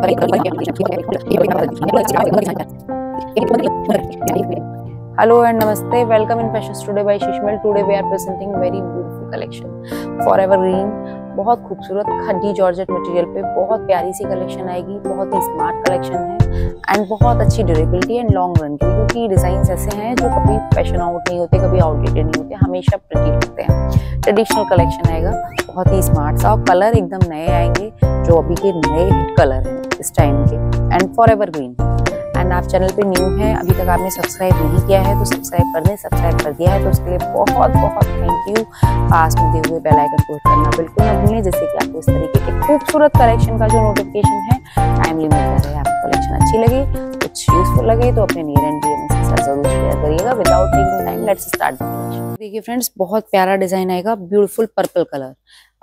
Hello and namaste. Welcome in Fashion Studio by Shishmal. Today we are presenting very beautiful collection. Forever green बहुत खूबसूरत खड्डी georgette material पे बहुत प्यारी सी collection आएगी बहुत ही स्मार्ट कलेक्शन है एंड बहुत अच्छी ड्यूरेबिलिटी एंड लॉन्ग रन की क्योंकि डिज़ाइन ऐसे हैं जो कभी फैशन आउट नहीं होते कभी आउटडेटेड नहीं होते हमेशा प्रति होते हैं ट्रेडिशनल कलेक्शन आएगा बहुत ही स्मार्ट सा और कलर एकदम नए आएंगे जो अभी के नए कलर हैं इस टाइम के and forever green and आप चैनल पे न्यू हैं अभी तक आपने सब्सक्राइब नहीं किया है तो सब्सक्राइब कर दें सब्सक्राइब कर दिया है तो उसके लिए बहुत बहुत थैंक यू पास में दिए हुए बेल आइकन क्लिक करना बिल्कुल ना भूलें जैसे कि आपको इस तरीके के खूबसूरत कलेक्शन का जो नोटिफिकेशन है टाइमली मिलता रहे आपको कलेक्शन अच्छी लगे कुछ यूजफुल लगे तो अपने नियर एंड डियर में जरूर शेयर करिएगा without taking time let's start देखिए फ्रेंड्स बहुत प्यारा डिजाइन आएगा ब्यूटीफुल पर्पल कलर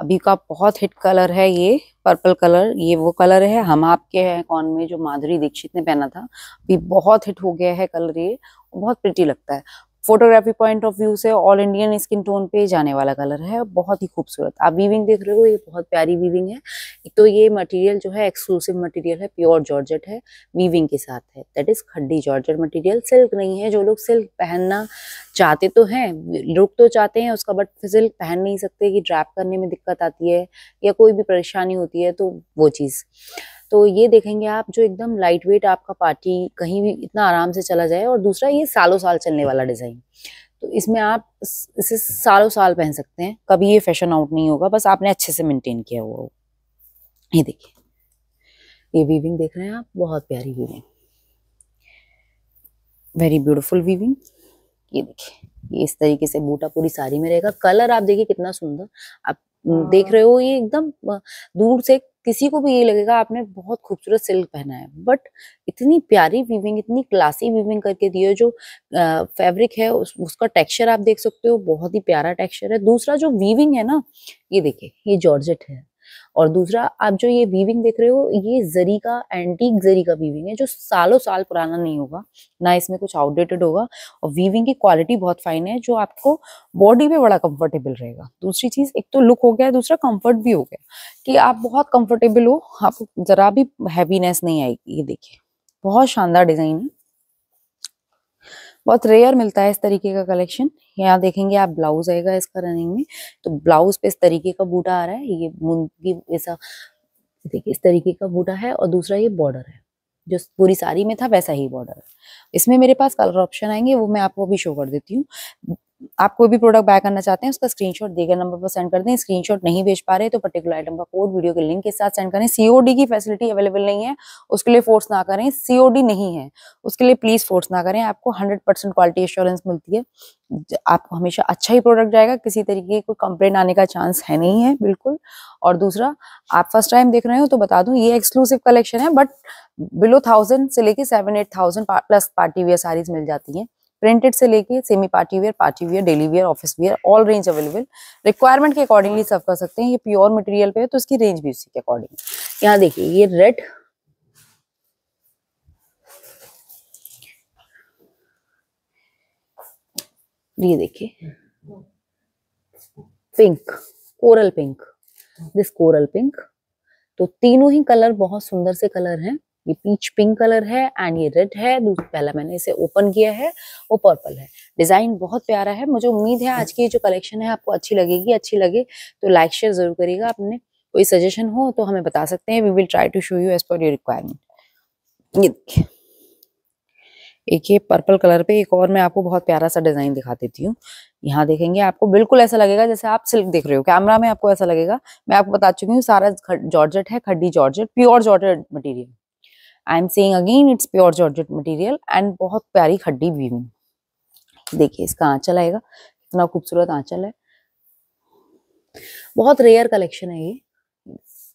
अभी का बहुत हिट कलर है ये पर्पल कलर ये वो कलर है हम आपके हैं कौन में जो माधुरी दीक्षित ने पहना था अभी बहुत हिट हो गया है कलर ये बहुत प्रिटी लगता है फोटोग्राफी पॉइंट ऑफ व्यू से ऑल इंडियन स्किन टोन पे जाने वाला कलर है बहुत ही खूबसूरत आप वीविंग देख रहे हो ये बहुत प्यारी वीविंग है एक तो ये मटेरियल जो है एक्सक्लूसिव मटेरियल है प्योर जॉर्जेट है वीविंग के साथ है that is khaddi georgette material silk नहीं है जो लोग सिल्क पहनना चाहते तो हैं लुक तो चाहते हैं उसका बट सिल्क पहन नहीं सकते कि ड्रैप करने में दिक्कत आती है या कोई भी परेशानी होती है तो वो चीज़ तो ये देखेंगे आप जो एकदम लाइट वेट आपका पार्टी कहीं भी इतना आराम से चला जाए और दूसरा ये सालों साल चलने वाला डिज़ाइन तो इसमें आप इसे सालों साल पहन सकते हैं कभी ये फैशन आउट नहीं होगा बस आपने अच्छे से मेंटेन किया हुआ हो ये देखिए ये वीविंग देख रहे हैं आप बहुत प्यारी वीविंग वेरी ब्यूटिफुल वीविंग ये देखिए ये इस तरीके से बूटा पूरी साड़ी में रहेगा कलर आप देखिए कितना सुंदर आप हाँ। देख रहे हो ये एकदम दूर से किसी को भी ये लगेगा आपने बहुत खूबसूरत सिल्क पहना है बट इतनी प्यारी वीविंग इतनी क्लासी वीविंग करके दी है जो फैब्रिक है उस, उसका टेक्सचर आप देख सकते हो बहुत ही प्यारा टेक्सचर है दूसरा जो वीविंग है ना ये देखिए ये जॉर्जेट है और दूसरा आप जो ये वीविंग देख रहे हो ये जरी का एंटीक जरी का वीविंग है जो सालों साल पुराना नहीं होगा ना इसमें कुछ आउटडेटेड होगा और वीविंग की क्वालिटी बहुत फाइन है जो आपको बॉडी पे बड़ा कंफर्टेबल रहेगा दूसरी चीज एक तो लुक हो गया दूसरा कंफर्ट भी हो गया कि आप बहुत कंफर्टेबल हो आपको जरा भी हैवीनेस नहीं आएगी ये देखिए बहुत शानदार डिजाइन है बहुत रेयर मिलता है इस तरीके का कलेक्शन यहाँ देखेंगे आप ब्लाउज आएगा इसका रनिंग में तो ब्लाउज पे इस तरीके का बूटा आ रहा है ये मुंगी ऐसा देखिए इस तरीके का बूटा है और दूसरा ये बॉर्डर है जो पूरी साड़ी में था वैसा ही बॉर्डर है इसमें मेरे पास कलर ऑप्शन आएंगे वो मैं आपको भी शो कर देती हूँ आप कोई भी प्रोडक्ट बाय करना चाहते हैं उसका स्क्रीनशॉट दिए गए नंबर पर सेंड कर दें स्क्रीनशॉट नहीं भेज पा रहे तो पर्टिकुलर आइटम का कोड वीडियो के लिंक के साथ सेंड करें सीओडी की फैसिलिटी अवेलेबल नहीं है उसके लिए फोर्स ना करें सीओडी नहीं है उसके लिए प्लीज फोर्स ना करें आपको हंड्रेड परसेंट क्वालिटी एश्योरेंस मिलती है आपको हमेशा अच्छा ही प्रोडक्ट जाएगा किसी तरीके की कोई कंप्लेन आने का चांस है नहीं है बिल्कुल और दूसरा आप फर्स्ट टाइम देख रहे हो तो बता दूं ये एक्सक्लूसिव कलेक्शन है बट बिलो थाउजेंड से लेके seven eight thousand plus party wear saris मिल जाती हैं प्रिंटेड से लेके semi party wear party wear daily wear office wear all range available requirement के अकॉर्डिंगली सब कर सकते हैं ये प्योर मटेरियल पे है तो इसकी रेंज भी उसी के अकॉर्डिंग यहाँ देखिए ये रेड ये देखिए pink coral pink this coral pink तो तीनों ही कलर बहुत सुंदर से कलर हैं ये पीच पिंक कलर है एंड ये रेड है पहला मैंने इसे ओपन किया है वो पर्पल है डिजाइन बहुत प्यारा है मुझे उम्मीद है आज की जो कलेक्शन है आपको अच्छी लगेगी अच्छी लगे तो लाइक शेयर जरूर करिएगा आपने कोई सजेशन हो तो हमें बता सकते हैं we will try to show you as per your requirement ये देखिए एक ये पर्पल कलर पे एक और मैं आपको बहुत प्यारा सा डिजाइन दिखा देती हूँ यहाँ देखेंगे आपको बिल्कुल ऐसा लगेगा जैसे आप सिल्क देख रहे हो कैमरा में आपको ऐसा लगेगा मैं आपको बता चुकी हूँ सारा जॉर्जेट है khaddi georgette pure georgette material I am saying again it's pure georgette material and बहुत प्यारी खड्डी वीविंग देखिए इसका आंचल आएगा कितना खूबसूरत आंचल है बहुत रेयर कलेक्शन है ये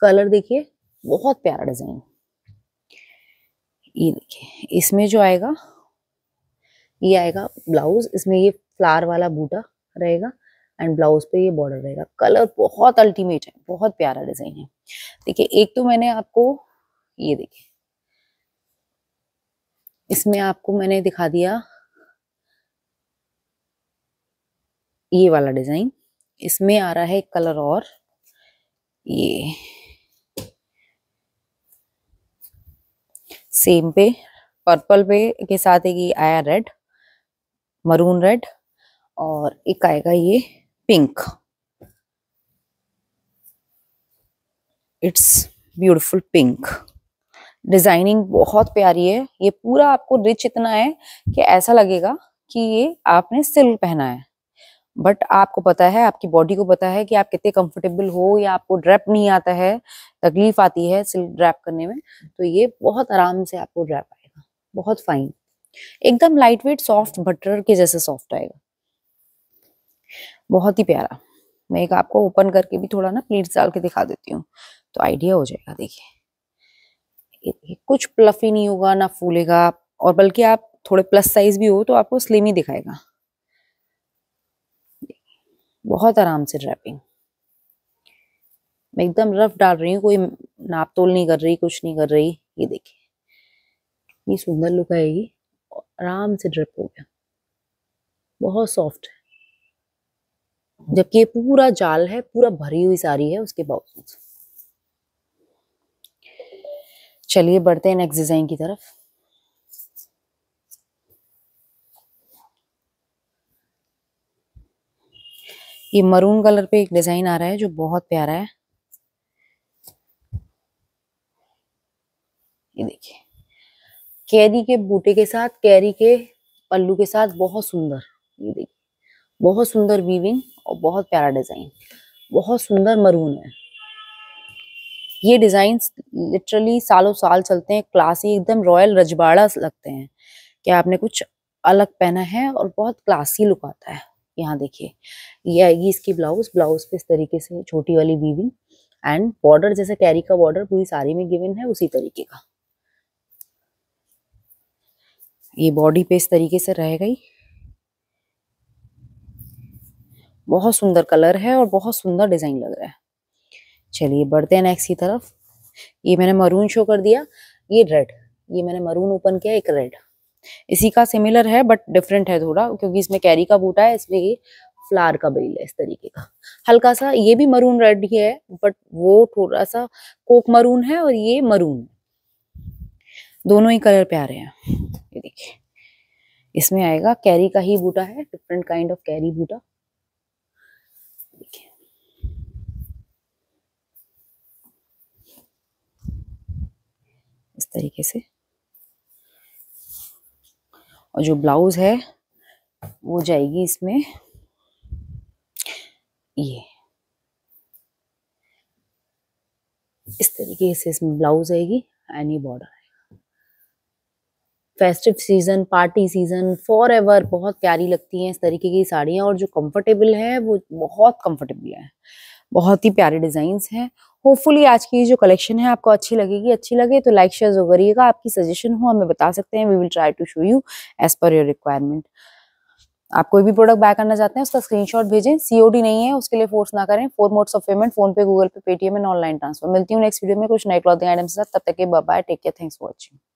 कलर देखिए बहुत प्यारा डिजाइन ये देखिए इसमें जो आएगा ये आएगा ब्लाउज इसमें ये फ्लावर वाला बूटा रहेगा एंड ब्लाउज पे ये बॉर्डर रहेगा कलर बहुत अल्टीमेट है बहुत प्यारा डिजाइन है देखिए एक तो मैंने आपको ये देखिए इसमें आपको मैंने दिखा दिया ये वाला डिजाइन इसमें आ रहा है कलर और ये सेम पे पर्पल पे के साथ एक ये आया रेड मरून रेड और एक आएगा ये pink it's beautiful pink designing बहुत प्यारी है ये पूरा आपको रिच इतना है कि ऐसा लगेगा कि ये आपने सिल्क पहना है बट आपको पता है आपकी बॉडी को पता है कि आप कितने कंफर्टेबल हो या आपको ड्रैप नहीं आता है तकलीफ आती है सिल्क ड्रैप करने में तो ये बहुत आराम से आपको ड्रैप आएगा बहुत फाइन एकदम लाइट वेट सॉफ्ट बटर के जैसे सॉफ्ट आएगा बहुत ही प्यारा मैं एक आपको ओपन करके भी थोड़ा ना प्लीट डाल के दिखा देती हूँ तो आइडिया हो जाएगा देखिए कुछ प्लफी नहीं होगा ना फूलेगा और बल्कि आप थोड़े प्लस साइज भी हो तो आपको स्लिम ही दिखाएगा बहुत आराम से ड्रैपिंग मैं एकदम रफ डाल रही हूँ कोई नाप तोल नहीं कर रही कुछ नहीं कर रही ये देखिए ये सुंदर लुक आएगी आराम से ड्रिप हो गया बहुत सॉफ्ट है जबकि ये पूरा जाल है पूरा भरी हुई सारी है उसके बावजूद चलिए बढ़ते हैं नेक्स्ट डिजाइन की तरफ ये मरून कलर पे एक डिजाइन आ रहा है जो बहुत प्यारा है ये देखिए कैरी के बूटे के साथ कैरी के पल्लू के साथ बहुत सुंदर ये देखिए बहुत सुंदर वीविंग और बहुत प्यारा डिजाइन बहुत सुंदर मरून है ये डिज़ाइन लिटरली सालों साल चलते हैं क्लासी एकदम रॉयल रजबाड़ा लगते हैं क्या आपने कुछ अलग पहना है और बहुत क्लासी लुक आता है यहाँ देखिए ये आएगी इसकी ब्लाउज ब्लाउज पे इस तरीके से छोटी वाली वीविंग एंड बॉर्डर जैसे कैरी का बॉर्डर पूरी साड़ी में गिवन है उसी तरीके का ये बॉडी पे इस तरीके से रह गई बहुत सुंदर कलर है और बहुत सुंदर डिजाइन लग रहा है चलिए बढ़ते हैं नेक्स्ट की तरफ ये मैंने मरून शो कर दिया ये रेड ये मैंने मरून ओपन किया एक रेड इसी का सिमिलर है बट डिफरेंट है थोड़ा क्योंकि इसमें कैरी का बूटा है इसमें ये फ्लार का बेल है इस तरीके का हल्का सा ये भी मरून रेड ही है बट वो थोड़ा सा कोक मरून है और ये मरून दोनों ही कलर प्यारे हैं ये देखिए इसमें आएगा कैरी का ही बूटा है डिफरेंट काइंड ऑफ कैरी बूटा इस तरीके से और जो ब्लाउज है वो जाएगी इसमें ये इस तरीके से इसमें ब्लाउज आएगी एंड ये बॉर्डर आएगा festive season party season forever बहुत प्यारी लगती हैं इस तरीके की साड़ियाँ और जो कंफर्टेबल है वो बहुत कंफर्टेबल है बहुत ही प्यारे डिजाइन हैं होपफुली आज की जो कलेक्शन है आपको अच्छी लगेगी अच्छी लगे तो लाइक शेयर जो करिएगा आपकी सजेशन हो हमें बता सकते हैं we will try to show you as per your requirement आप कोई भी प्रोडक्ट बाय करना चाहते हैं उसका स्क्रीनशॉट भेजें सीओडी नहीं है उसके लिए फोर्स ना करें four modes of payment PhonePe Google Pay Paytm and online transfer मिलती हूँ नेक्स्ट वीडियो में कुछ नए क्लॉथिंग आइटम्स के साथ तब तक के bye take care thanks for watching